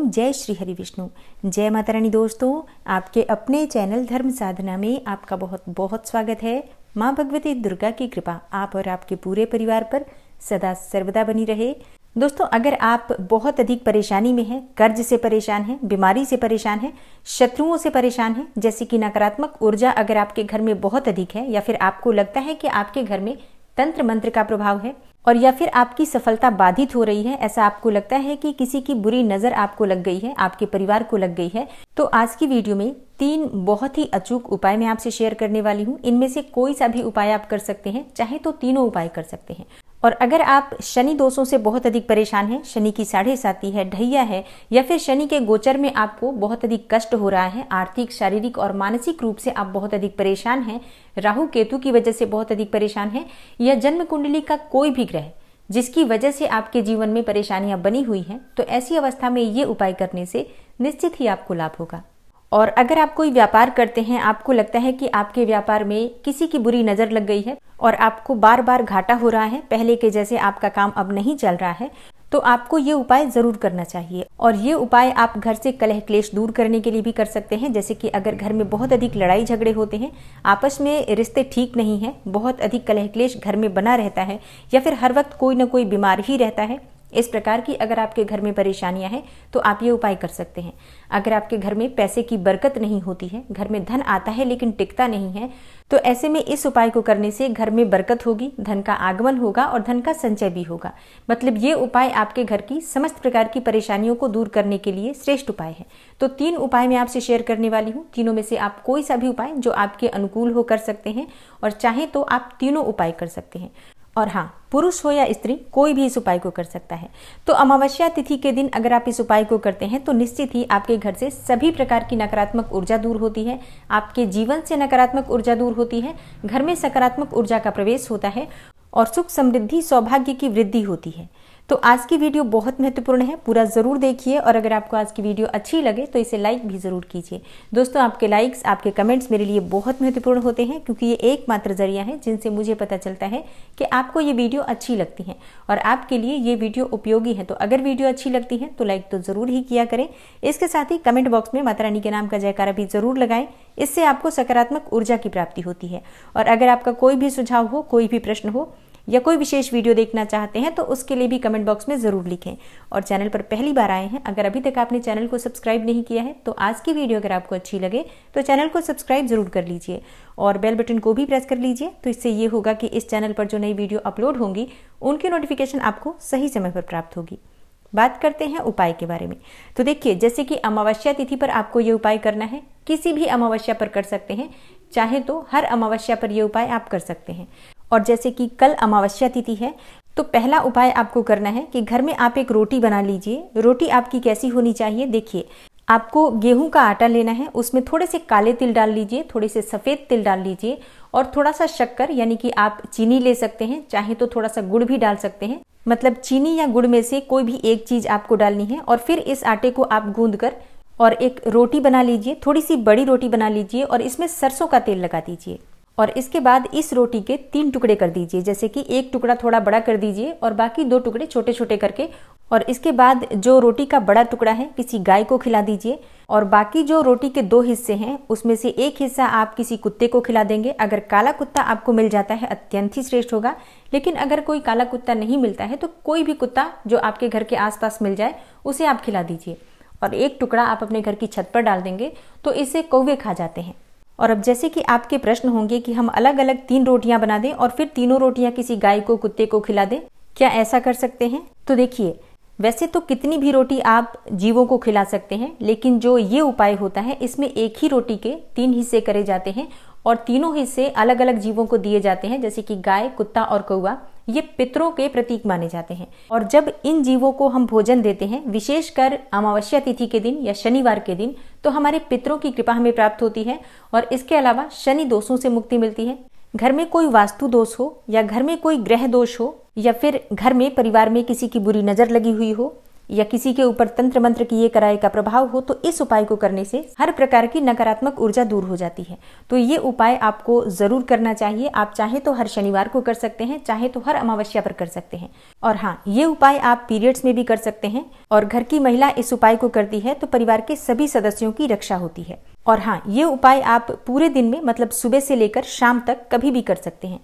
ओम जय श्री हरि विष्णु जय माता रानी दोस्तों आपके अपने चैनल धर्म साधना में आपका बहुत बहुत स्वागत है माँ भगवती दुर्गा की कृपा आप और आपके पूरे परिवार पर सदा सर्वदा बनी रहे दोस्तों अगर आप बहुत अधिक परेशानी में हैं कर्ज से परेशान हैं बीमारी से परेशान हैं शत्रुओं से परेशान हैं जैसे कि नकारात्मक ऊर्जा अगर आपके घर में बहुत अधिक है या फिर आपको लगता है कि आपके घर में तंत्र मंत्र का प्रभाव है और या फिर आपकी सफलता बाधित हो रही है ऐसा आपको लगता है कि किसी की बुरी नजर आपको लग गई है आपके परिवार को लग गई है तो आज की वीडियो में तीन बहुत ही अचूक उपाय मैं आपसे शेयर करने वाली हूँ इनमें से कोई सा भी उपाय आप कर सकते हैं चाहे तो तीनों उपाय कर सकते हैं और अगर आप शनि दोषों से बहुत अधिक परेशान हैं शनि की साढ़े साथी है ढैया है या फिर शनि के गोचर में आपको बहुत अधिक कष्ट हो रहा है आर्थिक शारीरिक और मानसिक रूप से आप बहुत अधिक परेशान हैं राहु केतु की वजह से बहुत अधिक परेशान हैं या जन्म कुंडली का कोई भी ग्रह जिसकी वजह से आपके जीवन में परेशानियां बनी हुई हैं तो ऐसी अवस्था में ये उपाय करने से निश्चित ही आपको लाभ होगा और अगर आप कोई व्यापार करते हैं आपको लगता है कि आपके व्यापार में किसी की बुरी नज़र लग गई है और आपको बार बार घाटा हो रहा है पहले के जैसे आपका काम अब नहीं चल रहा है तो आपको ये उपाय ज़रूर करना चाहिए और ये उपाय आप घर से कलह क्लेश दूर करने के लिए भी कर सकते हैं जैसे कि अगर घर में बहुत अधिक लड़ाई झगड़े होते हैं आपस में रिश्ते ठीक नहीं है बहुत अधिक कलह क्लेश घर में बना रहता है या फिर हर वक्त कोई ना कोई बीमार ही रहता है इस प्रकार की अगर आपके घर में परेशानियां हैं तो आप ये उपाय कर सकते हैं अगर आपके घर में पैसे की बरकत नहीं होती है घर में धन आता है लेकिन टिकता नहीं है तो ऐसे में इस उपाय को करने से घर में बरकत होगी धन का आगमन होगा और धन का संचय भी होगा मतलब ये उपाय आपके घर की समस्त प्रकार की परेशानियों को दूर करने के लिए श्रेष्ठ उपाय है तो तीन उपाय मैं आपसे शेयर करने वाली हूँ तीनों में से आप कोई सा भी उपाय जो आपके अनुकूल हो कर सकते हैं और चाहे तो आप तीनों उपाय कर सकते हैं और हाँ पुरुष हो या स्त्री कोई भी इस उपाय को कर सकता है तो अमावस्या तिथि के दिन अगर आप इस उपाय को करते हैं तो निश्चित ही आपके घर से सभी प्रकार की नकारात्मक ऊर्जा दूर होती है आपके जीवन से नकारात्मक ऊर्जा दूर होती है घर में सकारात्मक ऊर्जा का प्रवेश होता है और सुख समृद्धि सौभाग्य की वृद्धि होती है तो आज की वीडियो बहुत महत्वपूर्ण है पूरा ज़रूर देखिए और अगर आपको आज की वीडियो अच्छी लगे तो इसे लाइक भी ज़रूर कीजिए दोस्तों आपके लाइक्स आपके कमेंट्स मेरे लिए बहुत महत्वपूर्ण होते हैं क्योंकि ये एकमात्र ज़रिया है जिनसे मुझे पता चलता है कि आपको ये वीडियो अच्छी लगती है और आपके लिए ये वीडियो उपयोगी है तो अगर वीडियो अच्छी लगती है तो लाइक तो ज़रूर ही किया करें इसके साथ ही कमेंट बॉक्स में माता रानी के नाम का जयकारा भी ज़रूर लगाएं इससे आपको सकारात्मक ऊर्जा की प्राप्ति होती है और अगर आपका कोई भी सुझाव हो कोई भी प्रश्न हो या कोई विशेष वीडियो देखना चाहते हैं तो उसके लिए भी कमेंट बॉक्स में ज़रूर लिखें और चैनल पर पहली बार आए हैं अगर अभी तक आपने चैनल को सब्सक्राइब नहीं किया है तो आज की वीडियो अगर आपको अच्छी लगे तो चैनल को सब्सक्राइब ज़रूर कर लीजिए और बेल बटन को भी प्रेस कर लीजिए तो इससे ये होगा कि इस चैनल पर जो नई वीडियो अपलोड होंगी उनकी नोटिफिकेशन आपको सही समय पर प्राप्त होगी बात करते हैं उपाय के बारे में तो देखिए जैसे कि अमावस्या तिथि पर आपको ये उपाय करना है किसी भी अमावस्या पर कर सकते हैं चाहे तो हर अमावस्या पर यह उपाय आप कर सकते हैं और जैसे कि कल अमावस्या तिथि है तो पहला उपाय आपको करना है कि घर में आप एक रोटी बना लीजिए रोटी आपकी कैसी होनी चाहिए देखिए आपको गेहूं का आटा लेना है उसमें थोड़े से काले तिल डाल लीजिए थोड़े से सफ़ेद तिल डाल लीजिए और थोड़ा सा शक्कर यानी कि आप चीनी ले सकते हैं चाहे तो थोड़ा सा गुड़ भी डाल सकते हैं मतलब चीनी या गुड़ में से कोई भी एक चीज़ आपको डालनी है और फिर इस आटे को आप गूंद कर और एक रोटी बना लीजिए थोड़ी सी बड़ी रोटी बना लीजिए और इसमें सरसों का तेल लगा दीजिए और इसके बाद इस रोटी के तीन टुकड़े कर दीजिए जैसे कि एक टुकड़ा थोड़ा बड़ा कर दीजिए और बाकी दो टुकड़े छोटे छोटे करके और इसके बाद जो रोटी का बड़ा टुकड़ा है किसी गाय को खिला दीजिए और बाकी जो रोटी के दो हिस्से हैं उसमें से एक हिस्सा आप किसी कुत्ते को खिला देंगे अगर काला कुत्ता आपको मिल जाता है अत्यंत ही श्रेष्ठ होगा लेकिन अगर कोई काला कुत्ता नहीं मिलता है तो कोई भी कुत्ता जो आपके घर के आसपास मिल जाए उसे आप खिला दीजिए और एक टुकड़ा आप अपने घर की छत पर डाल देंगे तो इसे कौवे खा जाते हैं और अब जैसे कि आपके प्रश्न होंगे कि हम अलग अलग तीन रोटियां बना दें और फिर तीनों रोटियां किसी गाय को कुत्ते को खिला दें क्या ऐसा कर सकते हैं तो देखिए वैसे तो कितनी भी रोटी आप जीवों को खिला सकते हैं लेकिन जो ये उपाय होता है इसमें एक ही रोटी के तीन हिस्से करे जाते हैं और तीनों हिस्से अलग अलग जीवों को दिए जाते हैं जैसे कि गाय कुत्ता और कौआ ये पितरों के प्रतीक माने जाते हैं और जब इन जीवों को हम भोजन देते हैं विशेषकर अमावस्या तिथि के दिन या शनिवार के दिन तो हमारे पितरों की कृपा हमें प्राप्त होती है और इसके अलावा शनि दोषों से मुक्ति मिलती है घर में कोई वास्तु दोष हो या घर में कोई ग्रह दोष हो या फिर घर में परिवार में किसी की बुरी नजर लगी हुई हो या किसी के ऊपर तंत्र मंत्र की ये कराए का प्रभाव हो तो इस उपाय को करने से हर प्रकार की नकारात्मक ऊर्जा दूर हो जाती है तो ये उपाय आपको जरूर करना चाहिए आप चाहे तो हर शनिवार को कर सकते हैं चाहे तो हर अमावस्या पर कर सकते हैं और हाँ ये उपाय आप पीरियड्स में भी कर सकते हैं और घर की महिला इस उपाय को करती है तो परिवार के सभी सदस्यों की रक्षा होती है और हाँ ये उपाय आप पूरे दिन में मतलब सुबह से लेकर शाम तक कभी भी कर सकते हैं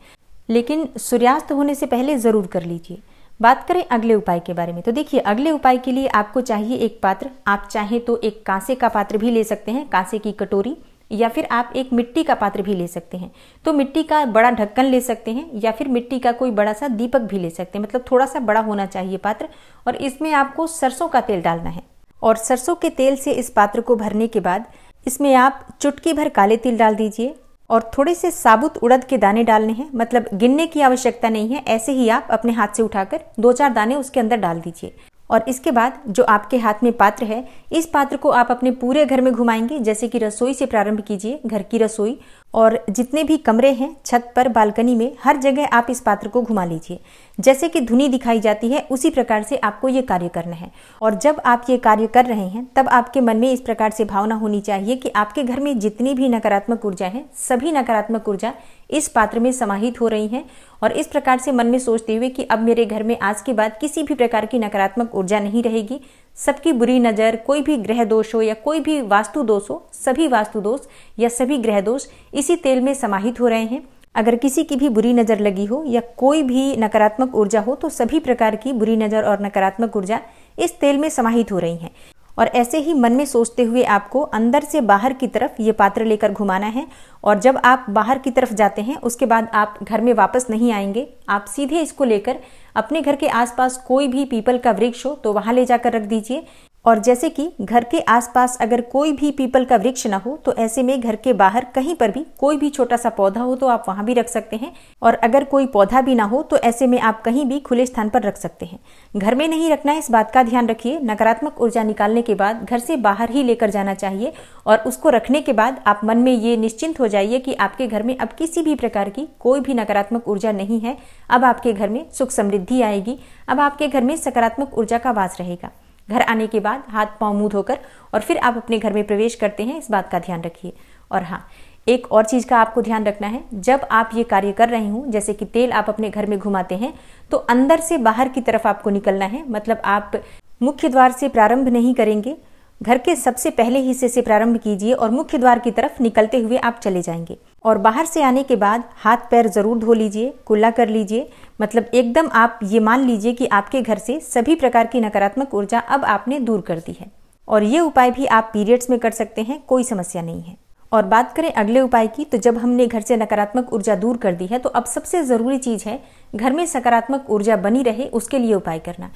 लेकिन सूर्यास्त होने से पहले जरूर कर लीजिए बात करें अगले उपाय के बारे में तो देखिए अगले उपाय के लिए आपको चाहिए एक पात्र आप चाहें तो एक कांसे का पात्र भी ले सकते हैं कांसे की कटोरी या फिर आप एक मिट्टी का पात्र भी ले सकते हैं तो मिट्टी का बड़ा ढक्कन ले सकते हैं या फिर मिट्टी का कोई बड़ा सा दीपक भी ले सकते हैं मतलब थोड़ा सा बड़ा होना चाहिए पात्र और इसमें आपको सरसों का तेल डालना है और सरसों के तेल से इस पात्र को भरने के बाद इसमें आप चुटकी भर काले तिल डाल दीजिए और थोड़े से साबुत उड़द के दाने डालने हैं मतलब गिनने की आवश्यकता नहीं है ऐसे ही आप अपने हाथ से उठाकर दो चार दाने उसके अंदर डाल दीजिए और इसके बाद जो आपके हाथ में पात्र है इस पात्र को आप अपने पूरे घर में घुमाएंगे जैसे कि रसोई से प्रारंभ कीजिए घर की रसोई और जितने भी कमरे हैं छत पर बालकनी में हर जगह आप इस पात्र को घुमा लीजिए जैसे कि धुनी दिखाई जाती है उसी प्रकार से आपको ये कार्य करना है और जब आप ये कार्य कर रहे हैं तब आपके मन में इस प्रकार से भावना होनी चाहिए कि आपके घर में जितनी भी नकारात्मक ऊर्जा है सभी नकारात्मक ऊर्जा इस पात्र में समाहित हो रही हैं और इस प्रकार से मन में सोचते हुए कि अब मेरे घर में आज के बाद किसी भी प्रकार की नकारात्मक ऊर्जा नहीं रहेगी सबकी बुरी नज़र कोई भी ग्रह दोष हो या कोई भी वास्तु दोष हो सभी वास्तु दोष या सभी ग्रह दोष इसी तेल में समाहित हो रहे हैं अगर किसी की भी बुरी नज़र लगी हो या कोई भी नकारात्मक ऊर्जा हो तो सभी प्रकार की बुरी नज़र और नकारात्मक ऊर्जा इस तेल में समाहित हो रही है और ऐसे ही मन में सोचते हुए आपको अंदर से बाहर की तरफ ये पात्र लेकर घुमाना है और जब आप बाहर की तरफ जाते हैं उसके बाद आप घर में वापस नहीं आएंगे आप सीधे इसको लेकर अपने घर के आसपास कोई भी पीपल का वृक्ष हो तो वहां ले जाकर रख दीजिए और जैसे कि घर के आसपास अगर कोई भी पीपल का वृक्ष ना हो तो ऐसे में घर के बाहर कहीं पर भी कोई भी छोटा सा पौधा हो तो आप वहां भी रख सकते हैं और अगर कोई पौधा भी ना हो तो ऐसे में आप कहीं भी खुले स्थान पर रख सकते हैं घर में नहीं रखना इस बात का ध्यान रखिए नकारात्मक ऊर्जा निकालने के बाद घर से बाहर ही लेकर जाना चाहिए और उसको रखने के बाद आप मन में ये निश्चिंत हो जाइए कि आपके घर में अब किसी भी प्रकार की कोई भी नकारात्मक ऊर्जा नहीं है अब आपके घर में सुख समृद्धि आएगी अब आपके घर में सकारात्मक ऊर्जा का वास रहेगा घर आने के बाद हाथ पाँव मुँह धोकर और फिर आप अपने घर में प्रवेश करते हैं इस बात का ध्यान रखिए और हाँ एक और चीज़ का आपको ध्यान रखना है जब आप ये कार्य कर रहे हूँ जैसे कि तेल आप अपने घर में घुमाते हैं तो अंदर से बाहर की तरफ आपको निकलना है मतलब आप मुख्य द्वार से प्रारंभ नहीं करेंगे घर के सबसे पहले हिस्से से प्रारंभ कीजिए और मुख्य द्वार की तरफ निकलते हुए आप चले जाएंगे और बाहर से आने के बाद हाथ पैर ज़रूर धो लीजिए कुल्ला कर लीजिए मतलब एकदम आप ये मान लीजिए कि आपके घर से सभी प्रकार की नकारात्मक ऊर्जा अब आपने दूर कर दी है और ये उपाय भी आप पीरियड्स में कर सकते हैं कोई समस्या नहीं है और बात करें अगले उपाय की तो जब हमने घर से नकारात्मक ऊर्जा दूर कर दी है तो अब सबसे ज़रूरी चीज़ है घर में सकारात्मक ऊर्जा बनी रहे उसके लिए उपाय करना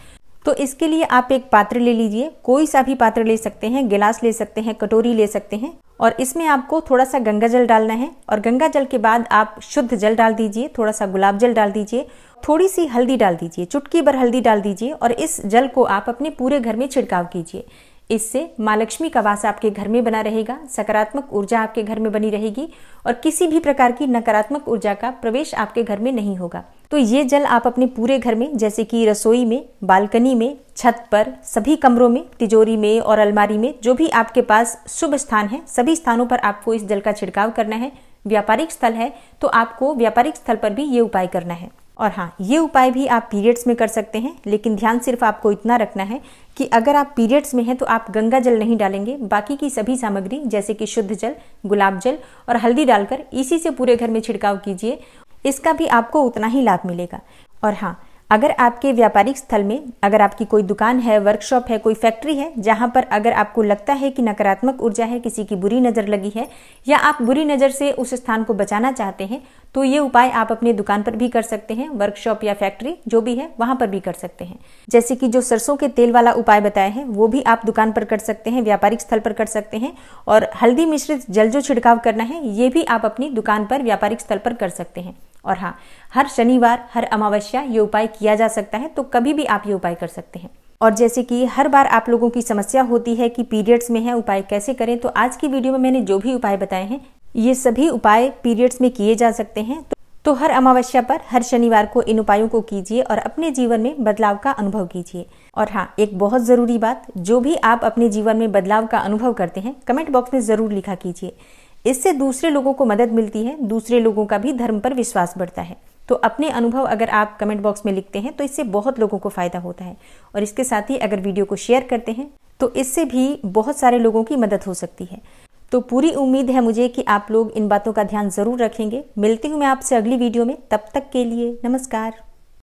तो इसके लिए आप एक पात्र ले लीजिए कोई सा भी पात्र ले सकते हैं गिलास ले सकते हैं कटोरी ले सकते हैं और इसमें आपको थोड़ा सा गंगा जल डालना है और गंगा जल के बाद आप शुद्ध जल डाल दीजिए थोड़ा सा गुलाब जल डाल दीजिए थोड़ी सी हल्दी डाल दीजिए चुटकी भर हल्दी डाल दीजिए और इस जल को आप अपने पूरे घर में छिड़काव कीजिए इससे माँ लक्ष्मी का वास आपके घर में बना रहेगा सकारात्मक ऊर्जा आपके घर में बनी रहेगी और किसी भी प्रकार की नकारात्मक ऊर्जा का प्रवेश आपके घर में नहीं होगा तो ये जल आप अपने पूरे घर में जैसे कि रसोई में बालकनी में छत पर सभी कमरों में तिजोरी में और अलमारी में जो भी आपके पास शुभ स्थान है सभी स्थानों पर आपको इस जल का छिड़काव करना है व्यापारिक स्थल है तो आपको व्यापारिक स्थल पर भी ये उपाय करना है और हाँ ये उपाय भी आप पीरियड्स में कर सकते हैं लेकिन ध्यान सिर्फ आपको इतना रखना है कि अगर आप पीरियड्स में हैं तो आप गंगा जल नहीं डालेंगे बाकी की सभी सामग्री जैसे कि शुद्ध जल गुलाब जल और हल्दी डालकर इसी से पूरे घर में छिड़काव कीजिए इसका भी आपको उतना ही लाभ मिलेगा और हाँ अगर आपके व्यापारिक स्थल में अगर आपकी कोई दुकान है वर्कशॉप है कोई फैक्ट्री है जहां पर अगर आपको लगता है कि नकारात्मक ऊर्जा है किसी की बुरी नज़र लगी है या आप बुरी नज़र से उस स्थान को बचाना चाहते हैं तो ये उपाय आप अपने दुकान पर भी कर सकते हैं वर्कशॉप या फैक्ट्री जो भी है वहां पर भी कर सकते हैं जैसे कि जो सरसों के तेल वाला उपाय बताया है वो भी आप दुकान पर कर सकते हैं व्यापारिक स्थल पर कर सकते हैं और हल्दी मिश्रित जल जो छिड़काव करना है ये भी आप अपनी दुकान पर व्यापारिक स्थल पर कर सकते हैं और हाँ हर शनिवार हर अमावस्या ये उपाय किया जा सकता है तो कभी भी आप ये उपाय कर सकते हैं और जैसे कि हर बार आप लोगों की समस्या होती है कि पीरियड्स में है उपाय कैसे करें तो आज की वीडियो में मैंने जो भी उपाय बताए हैं ये सभी उपाय पीरियड्स में किए जा सकते हैं तो, तो हर अमावस्या पर हर शनिवार को इन उपायों को कीजिए और अपने जीवन में बदलाव का अनुभव कीजिए और हाँ एक बहुत ज़रूरी बात जो भी आप अपने जीवन में बदलाव का अनुभव करते हैं कमेंट बॉक्स में ज़रूर लिखा कीजिए इससे दूसरे लोगों को मदद मिलती है दूसरे लोगों का भी धर्म पर विश्वास बढ़ता है तो अपने अनुभव अगर आप कमेंट बॉक्स में लिखते हैं तो इससे बहुत लोगों को फ़ायदा होता है और इसके साथ ही अगर वीडियो को शेयर करते हैं तो इससे भी बहुत सारे लोगों की मदद हो सकती है तो पूरी उम्मीद है मुझे कि आप लोग इन बातों का ध्यान ज़रूर रखेंगे मिलती हूँ मैं आपसे अगली वीडियो में तब तक के लिए नमस्कार